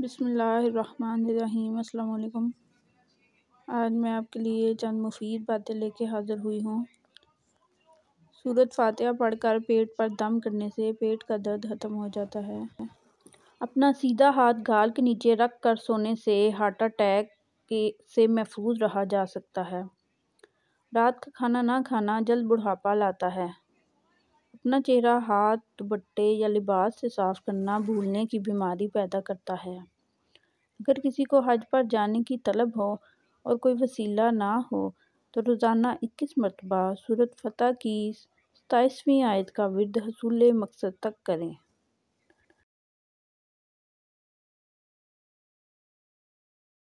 बसमीम् आज मैं आपके लिए चंद मुफीद बातें लेके हाज़िर हुई हूँ सूरत फातिहा पढ़कर पेट पर दम करने से पेट का दर्द ख़त्म हो जाता है अपना सीधा हाथ गाल के नीचे रख कर सोने से हार्ट अटैक के से महफूज रहा जा सकता है रात का खाना ना खाना जल्द बुढ़ापा लाता है अपना चेहरा हाथ दुपट्टे या लिबास से साफ करना भूलने की बीमारी पैदा करता है अगर किसी को हज पर जाने की तलब हो और कोई वसीला ना हो तो रोज़ाना इक्कीस मरतबा सूरत फ़तह की सताईसवीं आयत का विरद हसूल मकसद तक करें